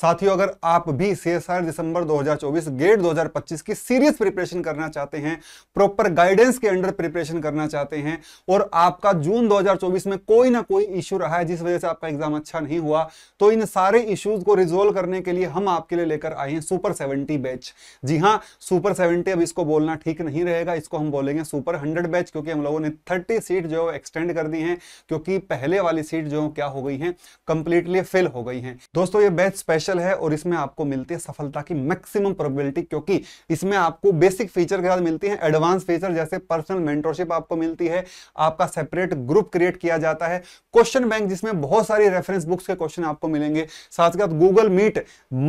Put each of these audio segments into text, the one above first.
साथियों अगर आप भी सी एस आर दिसंबर 2024 गेट 2025 की सीरियस प्रिपरेशन करना चाहते हैं प्रॉपर गाइडेंस के अंडर प्रिपरेशन करना चाहते हैं और आपका जून 2024 में कोई ना कोई इश्यू रहा है जिस वजह से आपका एग्जाम अच्छा नहीं हुआ तो इन सारे इश्यूज को रिजोल्व करने के लिए हम आपके लिए लेकर आए हैं सुपर सेवेंटी बैच जी हाँ सुपर सेवेंटी अब इसको बोलना ठीक नहीं रहेगा इसको हम बोलेंगे सुपर हंड्रेड बैच क्योंकि हम लोगों ने थर्टी सीट जो एक्सटेंड कर दी है क्योंकि पहले वाली सीट जो क्या हो गई है कंप्लीटली फिल हो गई है दोस्तों ये बैच स्पेशल स्पेशल है और इसमें आपको मिलती है सफलता की मैक्सिमम प्रोबेबिलिटी क्योंकि इसमें आपको बेसिक फीचर के साथ मिलती है एडवांस फीचर जैसे पर्सनल मेंटरशिप आपको मिलती है आपका सेपरेट ग्रुप क्रिएट किया जाता है क्वेश्चन बैंक जिसमें बहुत सारी रेफरेंस बुक्स के क्वेश्चन आपको मिलेंगे साथ साथ गूगल मीट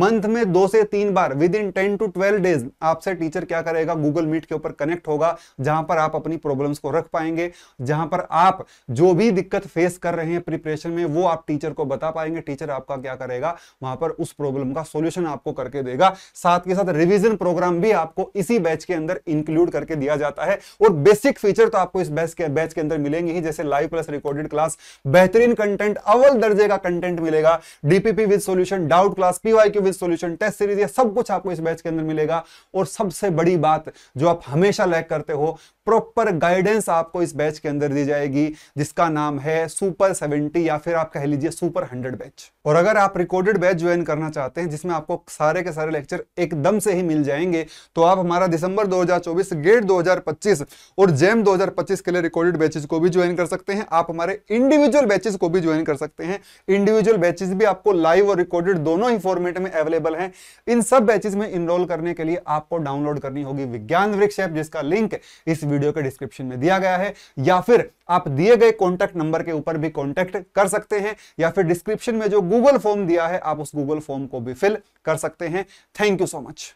मंथ में दो से तीन बार within ten to twelve days आपसे टीचर क्या करेगा गूगल मीट के ऊपर कनेक्ट होगा जहां पर आप अपनी प्रॉब्लम्स को रख पाएंगे जहां पर आप जो भी दिक्कत फेस कर रहे हैं प्रिपरेशन में वो आप टीचर को बता पाएंगे टीचर आपका क्या करेगा वहां पर उस उस प्रॉब्लम का सोल्यूशन आपको करके देगा साथ के साथ रिविजन प्रोग्राम भी आपको इसी बैच के अंदर इंक्लूड करके दिया जाता है और बेसिक फीचर तो आपको इस बैच के बैच के अंदर मिलेंगे ही जैसे लाइव प्लस रिकॉर्डेड क्लास बेहतरीन कंटेंट अव्वल दर्जे का कंटेंट मिलेगा DPP with solution doubt class PYQ with solution test series ये सब कुछ आपको इस बैच के अंदर मिलेगा और सबसे बड़ी बात जो आप हमेशा लैक करते हो प्रॉपर गाइडेंस आपको इस बैच के अंदर दी जाएगी जिसका नाम है सुपर सेवेंटी या फिर आप कह लीजिए सुपर हंड्रेड बैच और अगर आप रिकॉर्डेड बैच ज्वाइन करना चाहते हैं जिसमें आपको सारे के सारे लेक्चर एकदम से ही मिल जाएंगे तो आप हमारा दिसंबर 2024 गेट 2025 और जेम 2025 के लिए रिकॉर्डेड बैचेज को भी ज्वाइन कर सकते हैं आप हमारे इंडिविजुअल बैचेज को भी ज्वाइन कर सकते हैं इंडिविजुअल बैचेज भी आपको लाइव और रिकॉर्डेड दोनों ही फॉर्मेट में अवेलेबल है इन सब बैचेज में इनरोल करने के लिए आपको डाउनलोड करनी होगी विज्ञान वृक्ष ऐप जिसका लिंक इस वीडियो वीडियो के डिस्क्रिप्शन में दिया गया है या फिर आप दिए गए कॉन्टैक्ट नंबर के ऊपर भी कॉन्टैक्ट कर सकते हैं या फिर डिस्क्रिप्शन में जो गूगल फॉर्म दिया है आप उस गूगल फॉर्म को भी फिल कर सकते हैं थैंक यू सो मच